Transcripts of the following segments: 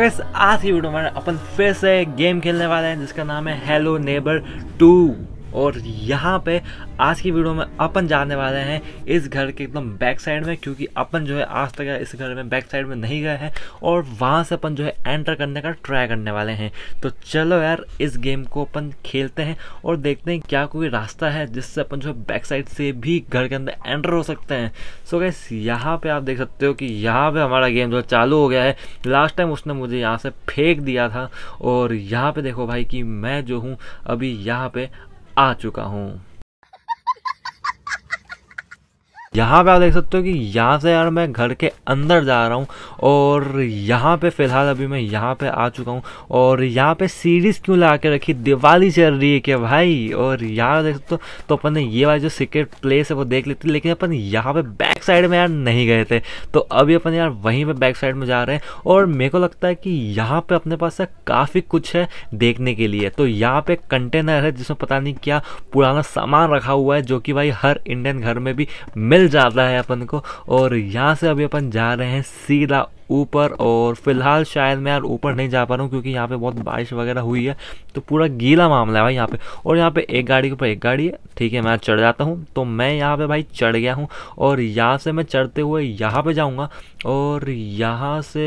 बस आज की वीडियो में अपन फिर से गेम खेलने वाले हैं जिसका नाम है हेलो नेबर टू और यहाँ पे आज की वीडियो में अपन जाने वाले हैं इस घर के एकदम बैक साइड में क्योंकि अपन जो है आज तक इस घर में बैक साइड में नहीं गए हैं और वहाँ से अपन जो है एंटर करने का ट्राई करने वाले हैं तो चलो यार इस गेम को अपन खेलते हैं और देखते हैं क्या कोई रास्ता है जिससे अपन जो है बैक साइड से भी घर के अंदर एंटर हो सकते हैं सो गैस यहाँ पर आप देख सकते हो कि यहाँ पर हमारा गेम जो चालू हो गया है लास्ट टाइम उसने मुझे यहाँ से फेंक दिया था और यहाँ पर देखो भाई कि मैं जो हूँ अभी यहाँ पर आ चुका हूँ यहाँ पे आप देख सकते हो कि यहाँ से यार मैं घर के अंदर जा रहा हूँ और यहाँ पे फिलहाल अभी मैं यहाँ पे आ चुका हूँ और यहाँ पे सीरीज़ क्यों लगा के रखी दिवाली चल रही है क्या भाई और यहाँ देख सकते हो तो अपन ने ये वाली जो सीक्रेट प्लेस है वो देख लेती लेकिन अपन यहाँ पे बैक साइड में यार नहीं गए थे तो अभी अपन यार वहीं पर बैक साइड में जा रहे हैं और मेरे को लगता है कि यहाँ पर अपने पास काफ़ी कुछ है देखने के लिए तो यहाँ पे कंटेनर है जिसमें पता नहीं क्या पुराना सामान रखा हुआ है जो कि भाई हर इंडियन घर में भी मिल मिल जाता है अपन को और यहाँ से अभी अपन जा रहे हैं सीधा ऊपर और फिलहाल शायद मैं यार ऊपर नहीं जा पा रहा हूँ क्योंकि यहाँ पे बहुत बारिश वगैरह हुई है तो पूरा गीला मामला है भाई यहाँ पे और यहाँ पे एक गाड़ी के ऊपर एक गाड़ी है ठीक है मैं चढ़ जाता हूँ तो मैं यहाँ पे भाई चढ़ गया हूँ और यहाँ से मैं चढ़ते हुए यहाँ पे जाऊँगा और यहाँ से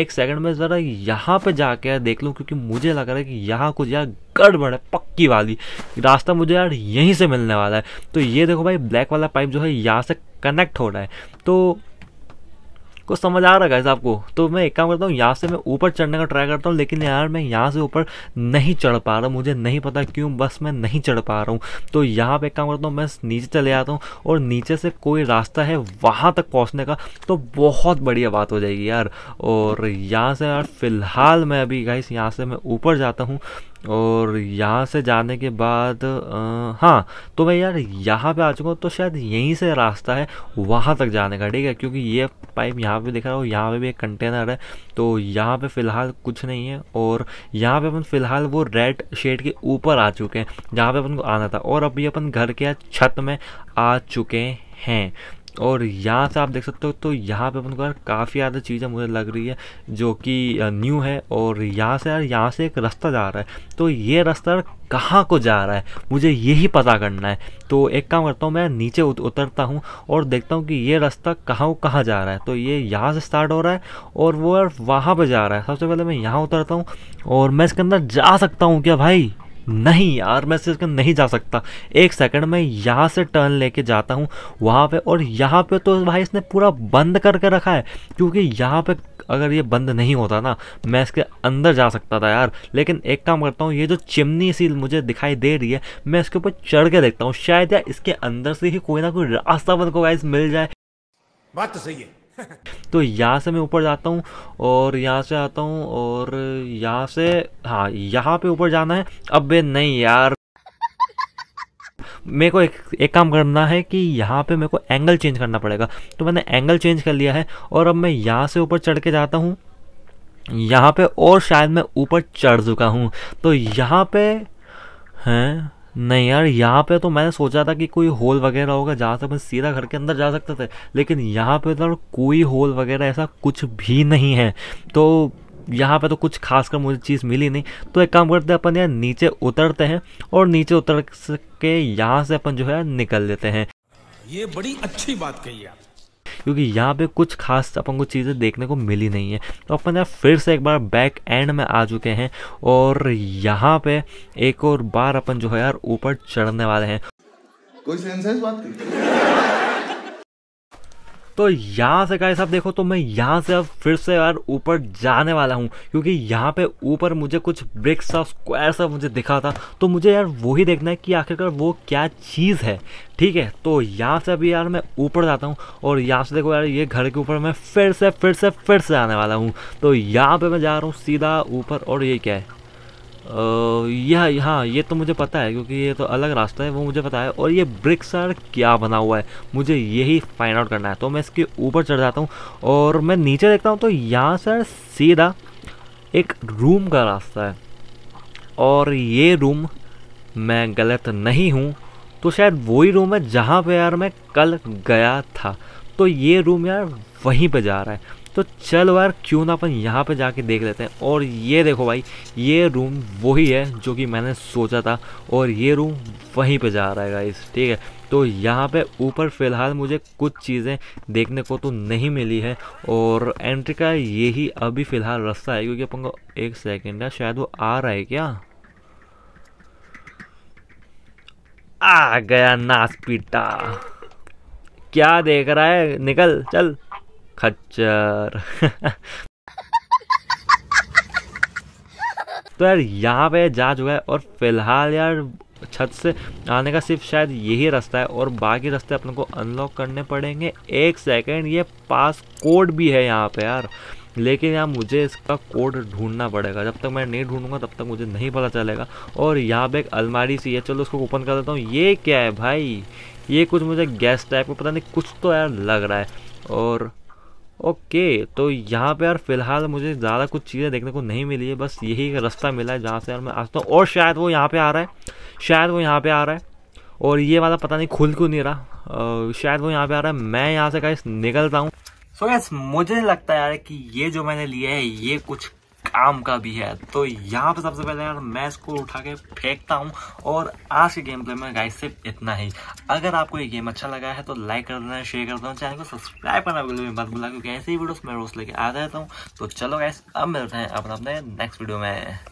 एक सेकेंड में ज़रा यहाँ पर जा देख लूँ क्योंकि मुझे लग रहा है कि यहाँ कुछ यार गड़बड़ है पक्की वाली रास्ता मुझे यार यहीं से मिलने वाला है तो ये देखो भाई ब्लैक वाला पाइप जो है यहाँ से कनेक्ट हो रहा है तो कुछ समझ आ रहा है आपको तो मैं एक काम करता हूँ यहाँ से मैं ऊपर चढ़ने का ट्राई करता हूँ लेकिन यार मैं यहाँ से ऊपर नहीं चढ़ पा रहा मुझे नहीं पता क्यों बस मैं नहीं चढ़ पा रहा हूँ तो यहाँ पे एक काम करता हूँ मैं नीचे चले आता हूँ और नीचे से कोई रास्ता है वहाँ तक पहुँचने का तो बहुत बढ़िया बात हो जाएगी यार और यहाँ से यार फिलहाल मैं अभी गाइस यहाँ से मैं ऊपर जाता हूँ और यहाँ से जाने के बाद आ, हाँ तो मैं यार यहाँ पे आ चुका हूँ तो शायद यहीं से रास्ता है वहाँ तक जाने का ठीक है क्योंकि ये पाइप यहाँ यहाँ पे देखा हो यहाँ पे भी एक कंटेनर है तो यहाँ पे फ़िलहाल कुछ नहीं है और यहाँ पे अपन फ़िलहाल वो रेड शेड के ऊपर आ चुके हैं जहाँ पे अपन को आना था और अभी अपन घर के छत में आ चुके हैं और यहाँ से आप देख सकते हो तो यहाँ पे अपन को यार काफ़ी ज़्यादा चीज़ें मुझे लग रही है जो कि न्यू है और यहाँ से यार यहाँ से एक रास्ता जा रहा है तो ये रास्ता कहाँ को जा रहा है मुझे यही पता करना है तो एक काम करता हूँ मैं नीचे उत, उतरता हूँ और देखता हूँ कि ये रास्ता कहाँ कहाँ जा रहा है तो ये यहाँ से स्टार्ट हो रहा है और वो यार वहाँ पर जा रहा है सबसे पहले मैं यहाँ उतरता हूँ और मैं इसके अंदर जा सकता हूँ क्या भाई नहीं यार मैं सिर्फ नहीं जा सकता एक सेकंड में यहाँ से टर्न लेके जाता हूँ वहाँ पे और यहाँ पे तो भाई इसने पूरा बंद करके रखा है क्योंकि यहाँ पे अगर ये बंद नहीं होता ना मैं इसके अंदर जा सकता था यार लेकिन एक काम करता हूँ ये जो चिमनी सी मुझे दिखाई दे रही है मैं इसके ऊपर चढ़ के देखता हूँ शायद यार इसके अंदर से ही कोई ना कोई रास्ता बन को गाइज मिल जाए बात तो सही है तो यहाँ से मैं ऊपर जाता हूँ और यहाँ से आता हूँ और यहाँ से हाँ यहाँ पे ऊपर जाना है अब नहीं यार मेरे को एक एक काम करना है कि यहाँ पे मेरे को एंगल चेंज करना पड़ेगा तो मैंने एंगल चेंज कर लिया है और अब मैं यहाँ से ऊपर चढ़ के जाता हूँ यहाँ पे और शायद मैं ऊपर चढ़ चुका हूँ तो यहाँ पे हैं नहीं यार यहाँ पे तो मैंने सोचा था कि कोई होल वगैरह होगा जहाँ से अपन सीधा घर के अंदर जा सकते थे लेकिन यहाँ पे तो कोई होल वगैरह ऐसा कुछ भी नहीं है तो यहाँ पे तो कुछ खास कर मुझे चीज़ मिली नहीं तो एक काम करते हैं अपन यार नीचे उतरते हैं और नीचे उतर के यहाँ से अपन जो है निकल लेते हैं ये बड़ी अच्छी बात कही आप क्योंकि यहाँ पे कुछ खास अपन को चीज़ें देखने को मिली नहीं है तो अपन यहाँ फिर से एक बार बैक एंड में आ चुके हैं और यहाँ पे एक और बार अपन जो है यार ऊपर चढ़ने वाले हैं कोई सेंस है इस बात की तो यहाँ से गाइस आप देखो तो मैं यहाँ से अब फिर से यार ऊपर जाने वाला हूँ क्योंकि यहाँ पे ऊपर मुझे कुछ ब्रिक्स और स्क्वायर सब मुझे दिखा था तो मुझे यार वही देखना है कि आखिरकार वो क्या चीज़ है ठीक है तो यहाँ से अभी यार मैं ऊपर जाता हूँ और यहाँ से देखो यार ये घर के ऊपर मैं फिर से फिर से फिर से आने वाला हूँ तो यहाँ पर मैं जा रहा हूँ सीधा ऊपर और ये क्या है यह हाँ ये तो मुझे पता है क्योंकि ये तो अलग रास्ता है वो मुझे पता है और ये ब्रिक्स सर क्या बना हुआ है मुझे यही फाइंड आउट करना है तो मैं इसके ऊपर चढ़ जाता हूँ और मैं नीचे देखता हूँ तो यहाँ सर सीधा एक रूम का रास्ता है और ये रूम मैं गलत नहीं हूँ तो शायद वही रूम है जहाँ पे यार मैं कल गया था तो ये रूम यार वहीं पे जा रहा है तो चल यार क्यों ना अपन यहाँ पे जाके देख लेते हैं और ये देखो भाई ये रूम वही है जो कि मैंने सोचा था और ये रूम वहीं पे जा रहा है गाइस ठीक है तो यहाँ पे ऊपर फ़िलहाल मुझे कुछ चीज़ें देखने को तो नहीं मिली है और एंट्री का यही अभी फ़िलहाल रास्ता है क्योंकि अपन को एक सेकेंड है शायद वो आ रहा है क्या आ गया पीटा क्या देख रहा है निकल चल खच्चर तो यार यहाँ पे जा चुका है और फिलहाल यार छत से आने का सिर्फ शायद यही रास्ता है और बाकी रास्ते अपने को अनलॉक करने पड़ेंगे एक सेकेंड ये पास कोड भी है यहाँ पे यार लेकिन यार मुझे इसका कोड ढूंढना पड़ेगा जब तक मैं नहीं ढूंढूंगा तब तक मुझे नहीं पता चलेगा और यहाँ पे एक अलमारी सी है चलो उसको ओपन कर देता हूँ ये क्या है भाई ये कुछ मुझे गैस टाइप का पता नहीं कुछ तो यार लग रहा है और ओके तो यहाँ पे यार फिलहाल मुझे ज़्यादा कुछ चीज़ें देखने को नहीं मिली है बस यही एक रास्ता मिला है जहाँ से यार मैं आता हूँ और शायद वो यहाँ पे आ रहा है शायद वो यहाँ पे आ रहा है और ये वाला पता नहीं खुल क्यों नहीं रहा आ, शायद वो यहाँ पे आ रहा है मैं यहाँ से कहीं निकलता हूँ सो so यस yes, मुझे लगता है यार कि ये जो मैंने लिया है ये कुछ आम का भी है तो यहाँ पे सबसे पहले यार मैं इसको उठा के फेंकता हूँ और आज के गेम प्ले में गाइस सिर्फ इतना ही अगर आपको ये गेम अच्छा लगा है तो लाइक कर देना शेयर कर देना चैनल को सब्सक्राइब करना बिल्कुल भी मत भूला क्योंकि ऐसे ही वीडियोस मैं रोज लेके आ जाता हूँ तो चलो गाइस अब मिलते हैं अपना अपने नेक्स्ट वीडियो में